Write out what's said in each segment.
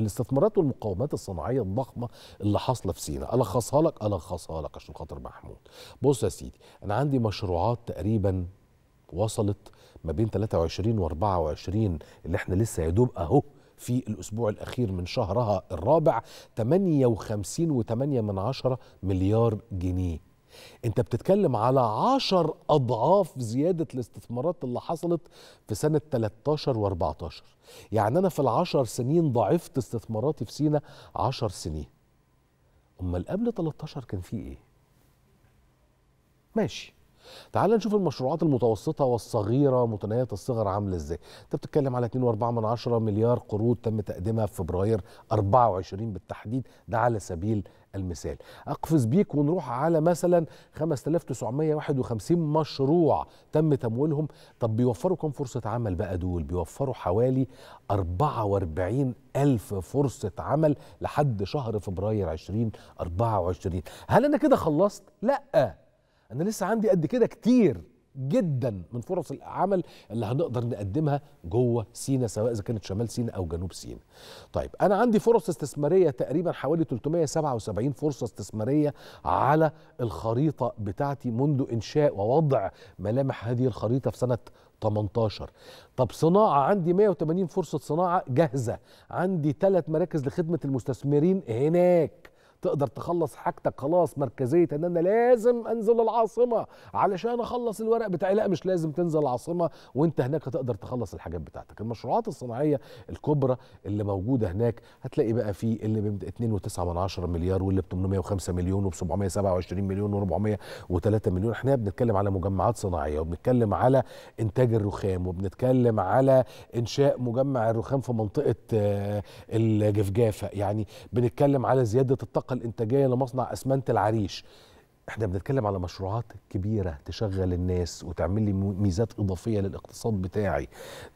الاستثمارات والمقاومات الصناعيه الضخمه اللي حاصله في سينا الخصها لك الخصها لك عشان خاطر محمود بص يا سيدي انا عندي مشروعات تقريبا وصلت ما بين 23 و 24 اللي احنا لسه يا دوب اهو في الأسبوع الأخير من شهرها الرابع 58.8 من عشرة مليار جنيه انت بتتكلم على عشر اضعاف زياده الاستثمارات اللي حصلت في سنه 13 و14 يعني انا في العشر سنين ضعفت استثماراتي في سينا عشر سنين امال قبل 13 كان في ايه ماشي تعال نشوف المشروعات المتوسطه والصغيره متناهيه الصغر عامله ازاي انت بتتكلم على 2.4 مليار قروض تم تقديمها في فبراير 24 بالتحديد ده على سبيل المثال اقفز بيك ونروح على مثلا 5951 مشروع تم تمويلهم طب بيوفروا كم فرصه عمل بقى دول بيوفروا حوالي 44 ألف فرصة عمل لحد شهر فبراير 2024 هل أنا كده خلصت؟ لأ انا لسه عندي قد كده كتير جدا من فرص العمل اللي هنقدر نقدمها جوه سينا سواء اذا كانت شمال سينا او جنوب سينا. طيب انا عندي فرص استثماريه تقريبا حوالي 377 فرصه استثماريه على الخريطه بتاعتي منذ انشاء ووضع ملامح هذه الخريطه في سنه 18 طب صناعة عندي 180 فرصة صناعة جاهزة عندي ثلاث مراكز لخدمة المستثمرين هناك تقدر تخلص حاجتك خلاص مركزيه ان انا لازم انزل العاصمه علشان اخلص الورق بتاعي لا مش لازم تنزل العاصمه وانت هناك هتقدر تخلص الحاجات بتاعتك المشروعات الصناعيه الكبرى اللي موجوده هناك هتلاقي بقى في اللي ب 2.9 مليار واللي ب 805 مليون وب 727 مليون و403 مليون احنا بنتكلم على مجمعات صناعيه وبنتكلم على انتاج الرخام وبنتكلم على انشاء مجمع الرخام في منطقه آه، الجفجافه يعني بنتكلم على زياده الطاقه الطاقه الانتاجيه لمصنع اسمنت العريش احنا بنتكلم على مشروعات كبيره تشغل الناس وتعمل لي ميزات اضافيه للاقتصاد بتاعي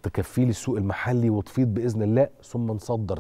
تكفي لي السوق المحلي وتفيض باذن الله ثم نصدر